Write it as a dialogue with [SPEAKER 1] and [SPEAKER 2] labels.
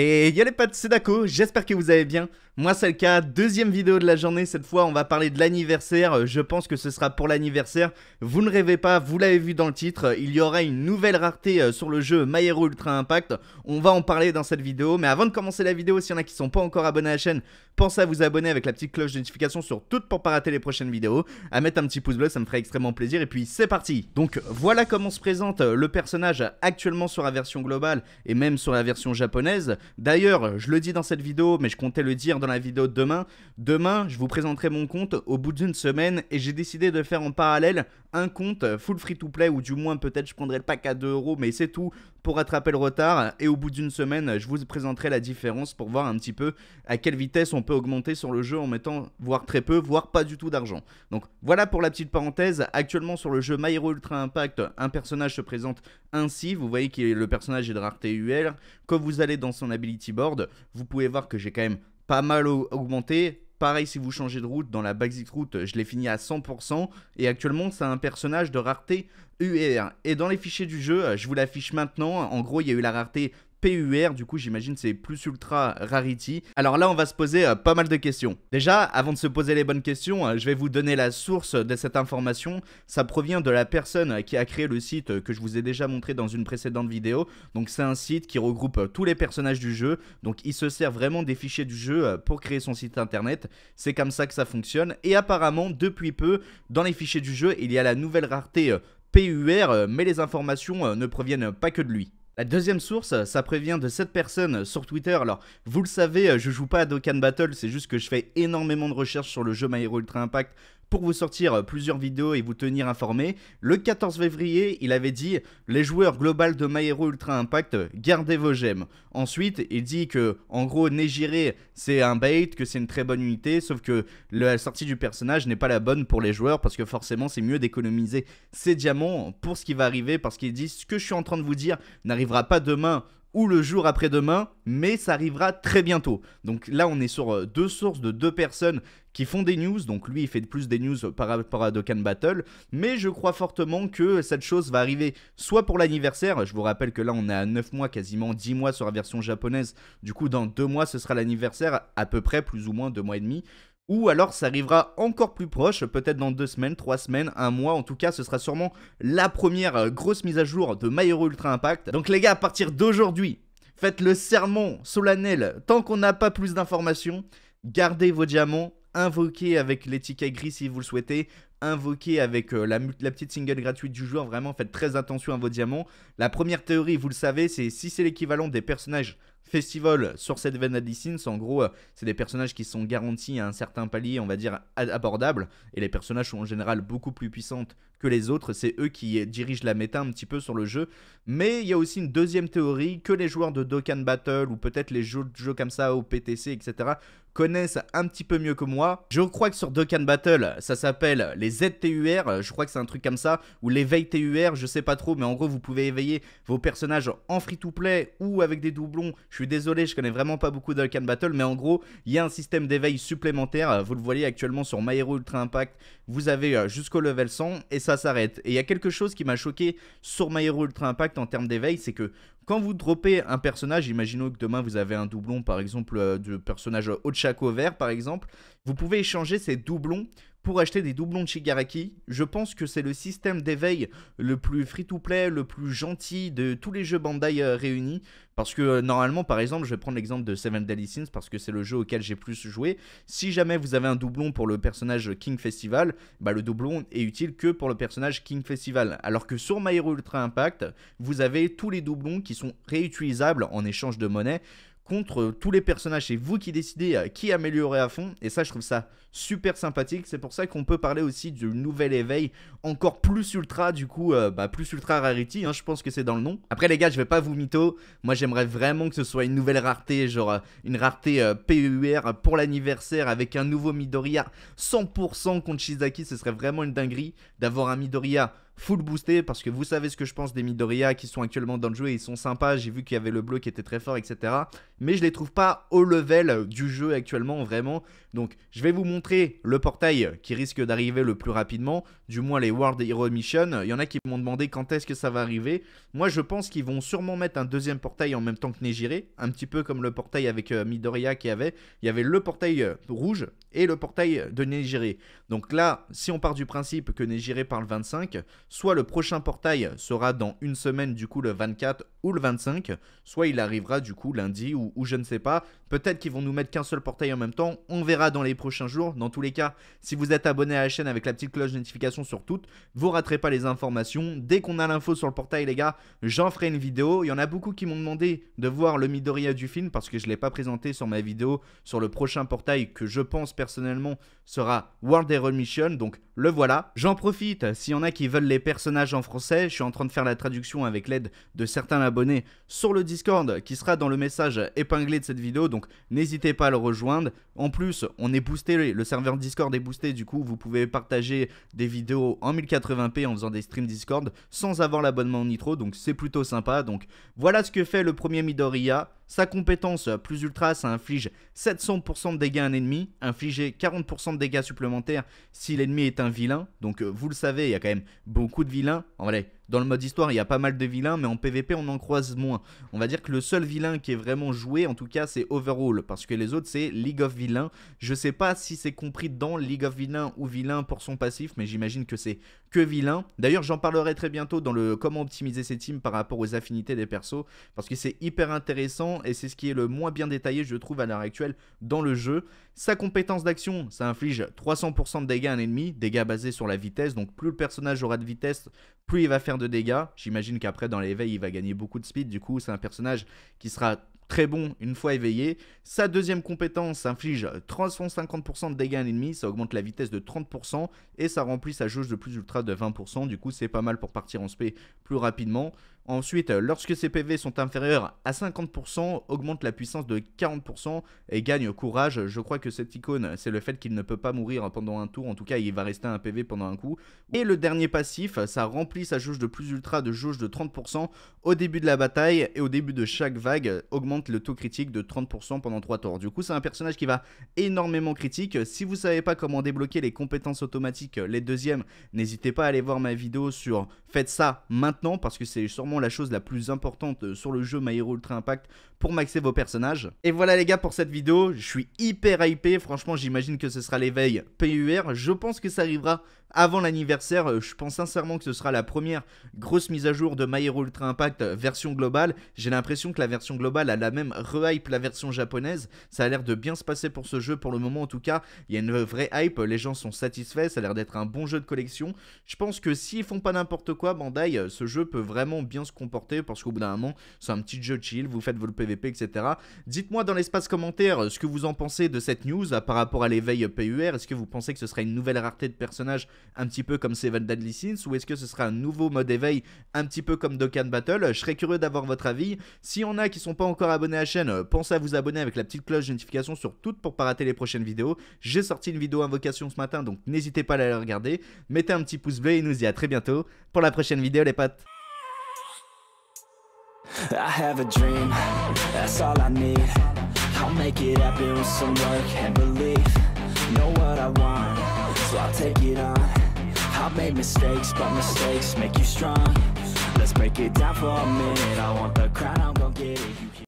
[SPEAKER 1] Et y'a les pattes, c'est j'espère que vous allez bien. Moi c'est le cas, deuxième vidéo de la journée, cette fois on va parler de l'anniversaire, euh, je pense que ce sera pour l'anniversaire. Vous ne rêvez pas, vous l'avez vu dans le titre, il y aura une nouvelle rareté euh, sur le jeu My Ultra Impact, on va en parler dans cette vidéo. Mais avant de commencer la vidéo, s'il y en a qui sont pas encore abonnés à la chaîne, pensez à vous abonner avec la petite cloche de notification sur toutes pour pas rater les prochaines vidéos, à mettre un petit pouce bleu, ça me ferait extrêmement plaisir, et puis c'est parti Donc voilà comment se présente euh, le personnage actuellement sur la version globale et même sur la version japonaise. D'ailleurs, je le dis dans cette vidéo, mais je comptais le dire dans la vidéo de demain. Demain, je vous présenterai mon compte au bout d'une semaine et j'ai décidé de faire en parallèle un compte euh, full free-to-play, ou du moins peut-être je prendrai le pack à 2 mais c'est tout pour rattraper le retard. Et au bout d'une semaine, je vous présenterai la différence pour voir un petit peu à quelle vitesse on peut augmenter sur le jeu en mettant voire très peu, voire pas du tout d'argent. Donc voilà pour la petite parenthèse. Actuellement sur le jeu My Ultra Impact, un personnage se présente ainsi. Vous voyez que le personnage est de rareté UL. Quand vous allez dans son ability board, vous pouvez voir que j'ai quand même pas mal augmenté Pareil si vous changez de route, dans la basic route, je l'ai fini à 100% et actuellement c'est un personnage de rareté UR. Et dans les fichiers du jeu, je vous l'affiche maintenant, en gros il y a eu la rareté PUR, du coup j'imagine c'est plus ultra rarity. Alors là on va se poser euh, pas mal de questions. Déjà, avant de se poser les bonnes questions, euh, je vais vous donner la source de cette information. Ça provient de la personne qui a créé le site euh, que je vous ai déjà montré dans une précédente vidéo. Donc c'est un site qui regroupe tous les personnages du jeu. Donc il se sert vraiment des fichiers du jeu pour créer son site internet. C'est comme ça que ça fonctionne. Et apparemment, depuis peu, dans les fichiers du jeu, il y a la nouvelle rareté PUR, mais les informations ne proviennent pas que de lui. La deuxième source, euh, ça prévient de cette personne euh, sur Twitter. Alors, vous le savez, euh, je joue pas à Dokkan Battle, c'est juste que je fais énormément de recherches sur le jeu My Hero Ultra Impact pour vous sortir euh, plusieurs vidéos et vous tenir informé. Le 14 février, il avait dit les joueurs global de My Hero Ultra Impact, euh, gardez vos gemmes. Ensuite, il dit que en gros Nejire c'est un bait, que c'est une très bonne unité, sauf que la sortie du personnage n'est pas la bonne pour les joueurs parce que forcément c'est mieux d'économiser ses diamants pour ce qui va arriver parce qu'il dit ce que je suis en train de vous dire n'arrivera pas demain ou le jour après-demain, mais ça arrivera très bientôt. Donc là, on est sur euh, deux sources de deux personnes qui font des news. Donc lui, il fait plus des news par rapport à Dokkan Battle. Mais je crois fortement que cette chose va arriver soit pour l'anniversaire. Je vous rappelle que là, on est à 9 mois, quasiment 10 mois sur la version japonaise. Du coup, dans 2 mois, ce sera l'anniversaire, à peu près, plus ou moins 2 mois et demi. Ou alors ça arrivera encore plus proche, peut-être dans deux semaines, trois semaines, un mois. En tout cas, ce sera sûrement la première euh, grosse mise à jour de My Ultra Impact. Donc les gars, à partir d'aujourd'hui, faites le serment solennel. Tant qu'on n'a pas plus d'informations, gardez vos diamants invoquer avec les tickets gris si vous le souhaitez, invoquer avec euh, la, la, petite single gratuite du joueur. Vraiment, faites très attention à vos diamants. La première théorie, vous le savez, c'est si c'est l'équivalent des personnages Festival sur cette veine En gros, euh, c'est des personnages qui sont garantis à un certain palier, on va dire, abordable. Et les personnages sont en général beaucoup plus puissants que les autres. C'est eux qui dirigent la méta un petit peu sur le jeu. Mais il y a aussi une deuxième théorie que les joueurs de Dokkan Battle ou peut-être les jeux, comme ça au PTC, etc., connaissent un petit peu mieux que moi. Je crois que sur Dokkan Battle, ça s'appelle les ZTUR, je crois que c'est un truc comme ça, ou l'éveil TUR, je sais pas trop, mais en gros, vous pouvez éveiller vos personnages en free-to-play ou avec des doublons. Je je suis désolé, je connais vraiment pas beaucoup d'Alcan Battle, mais en gros, il y a un système d'éveil supplémentaire. Euh, vous le voyez actuellement sur My Hero Ultra Impact, vous avez euh, jusqu'au level 100 et ça s'arrête. Et il y a quelque chose qui m'a choqué sur My Hero Ultra Impact en termes d'éveil, c'est que quand vous dropez un personnage, imaginons que demain vous avez un doublon par exemple euh, du personnage Ochako vert par exemple, vous pouvez échanger ces doublons pour acheter des doublons de Shigaraki. Je pense que c'est le système d'éveil le plus free-to-play, le plus gentil de tous les jeux Bandai euh, réunis. Parce que euh, normalement, par exemple, je vais prendre l'exemple de Seven Deadly parce que c'est le jeu auquel j'ai plus joué. Si jamais vous avez un doublon pour le personnage King Festival, bah, le doublon est utile que pour le personnage King Festival. Alors que sur My Hero Ultra Impact, vous avez tous les doublons qui sont réutilisables en échange de monnaie contre euh, tous les personnages. C'est vous qui décidez euh, qui améliorer à fond. Et ça, je trouve ça super sympathique. C'est pour ça qu'on peut parler aussi du nouvel éveil encore plus ultra, du coup, euh, bah, plus ultra rarity. Hein, je pense que c'est dans le nom. Après, les gars, je vais pas vous mytho. Moi, j'aimerais vraiment que ce soit une nouvelle rareté, genre une rareté PUR e pour l'anniversaire avec un nouveau Midoriya 100% contre Shizaki. Ce serait vraiment une dinguerie d'avoir un Midoriya full boosté parce que vous savez ce que je pense des Midoriya qui sont actuellement dans le jeu et ils sont sympas. J'ai vu qu'il y avait le bleu qui était très fort, etc. Mais je les trouve pas au level du jeu actuellement, vraiment. Donc je vais vous montrer le portail qui risque d'arriver le plus rapidement, du moins les World Hero Mission. Il y en a qui m'ont demandé quand est-ce que ça va arriver. Moi je pense qu'ils vont sûrement mettre un deuxième portail en même temps que Nejire, un petit peu comme le portail avec euh, Midoriya qui avait. Il y avait le portail euh, rouge et le portail de Negiré. Donc là, si on part du principe que Negiré parle 25, soit le prochain portail sera dans une semaine, du coup le 24 ou le 25, soit il arrivera du coup lundi ou, je ne sais pas. Peut-être qu'ils vont nous mettre qu'un seul portail en même temps, on verra dans les prochains jours. Dans tous les cas, si vous êtes abonné à la chaîne avec la petite cloche de notification sur toutes, vous raterez pas les informations. Dès qu'on a l'info sur le portail, les gars, j'en ferai une vidéo. Il y en a beaucoup qui m'ont demandé de voir le Midoriya du film parce que je ne l'ai pas présenté sur ma vidéo sur le prochain portail que je pense personnellement sera World Hero Mission, donc le voilà. J'en profite, s'il y en a qui veulent les personnages en français, je suis en train de faire la traduction avec l'aide de certains abonnés sur le Discord qui sera dans le message épinglé de cette vidéo, donc n'hésitez pas à le rejoindre. En plus, on est boosté, le serveur Discord est boosté, du coup vous pouvez partager des vidéos en 1080p en faisant des streams Discord sans avoir l'abonnement Nitro, donc c'est plutôt sympa. Donc voilà ce que fait le premier Midoriya. Sa compétence plus ultra, ça inflige 700% de dégâts à un ennemi, inflige 40% de dégâts supplémentaires si l'ennemi est un vilain. Donc euh, vous le savez, il y a quand même beaucoup de vilains. En vrai, dans le mode histoire, il y a pas mal de vilains, mais en PvP, on en croise moins. On va dire que le seul vilain qui est vraiment joué, en tout cas, c'est Overhaul, parce que les autres, c'est League of Vilains. Je sais pas si c'est compris dans League of Vilains ou Vilain pour son passif, mais j'imagine que c'est que vilain. D'ailleurs, j'en parlerai très bientôt dans le comment optimiser ses teams par rapport aux affinités des persos, parce que c'est hyper intéressant et c'est ce qui est le moins bien détaillé, je trouve, à l'heure actuelle dans le jeu. Sa compétence d'action, ça inflige 300% de dégâts à un ennemi, dégâts basés sur la vitesse, donc plus le personnage aura de vitesse, plus il va faire de dégâts. J'imagine qu'après, dans l'éveil, il va gagner beaucoup de speed, du coup, c'est un personnage qui sera très bon une fois éveillé. Sa deuxième compétence inflige 350% de dégâts à l'ennemi, ça augmente la vitesse de 30% et ça remplit sa jauge de plus ultra de 20%. Du coup, c'est pas mal pour partir en spé plus rapidement. Ensuite, lorsque ses PV sont inférieurs à 50%, augmente la puissance de 40% et gagne courage. Je crois que cette icône, c'est le fait qu'il ne peut pas mourir pendant un tour. En tout cas, il va rester un PV pendant un coup. Et le dernier passif, ça remplit sa jauge de plus ultra de jauge de 30% au début de la bataille et au début de chaque vague, augmente le taux critique de 30% pendant 3 tours. Du coup, c'est un personnage qui va énormément critique. Si vous savez pas comment débloquer les compétences automatiques, les deuxièmes, n'hésitez pas à aller voir ma vidéo sur faites ça maintenant parce que c'est sûrement la chose la plus importante euh, sur le jeu My Hero Ultra Impact pour maxer vos personnages. Et voilà les gars pour cette vidéo, je suis hyper hypé, franchement j'imagine que ce sera l'éveil PUR, je pense que ça arrivera avant l'anniversaire. Euh, je pense sincèrement que ce sera la première grosse mise à jour de My Hero Ultra Impact euh, version globale. J'ai l'impression que la version globale a la même re-hype la version japonaise. Ça a l'air de bien se passer pour ce jeu pour le moment en tout cas. Il y a une vraie hype, les gens sont satisfaits, ça a l'air d'être un bon jeu de collection. Je pense que s'ils font pas n'importe quoi, Bandai, euh, ce jeu peut vraiment bien se comporter parce qu'au bout d'un moment, c'est un petit jeu chill, vous faites votre PVP, etc. Dites-moi dans l'espace commentaire ce que vous en pensez de cette news par rapport à l'éveil PUR. Est-ce que vous pensez que ce sera une nouvelle rareté de personnages un petit peu comme Seven Deadly Sins, ou est-ce que ce sera un nouveau mode éveil, un petit peu comme Dokkan Battle Je serais curieux d'avoir votre avis. Si on a qui sont pas encore abonnés à la chaîne, euh, pensez à vous abonner avec la petite cloche de notification sur toutes pour pas rater les prochaines vidéos. J'ai sorti une vidéo invocation ce matin, donc n'hésitez pas à la regarder. Mettez un petit pouce bleu et nous y à très bientôt pour la prochaine vidéo les potes. so I'll take it on I've made mistakes, but mistakes make you strong Let's break it down for a minute I want the crown, I'm gon' get it